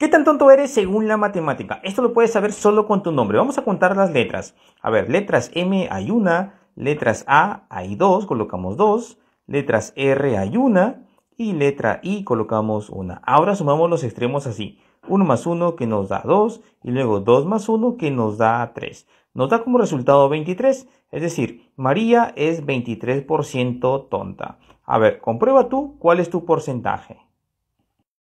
¿Qué tan tonto eres según la matemática? Esto lo puedes saber solo con tu nombre. Vamos a contar las letras. A ver, letras M hay una, letras A hay dos, colocamos dos, letras R hay una y letra I colocamos una. Ahora sumamos los extremos así. 1 más 1 que nos da 2 y luego 2 más 1 que nos da 3. Nos da como resultado 23, es decir, María es 23% tonta. A ver, comprueba tú cuál es tu porcentaje.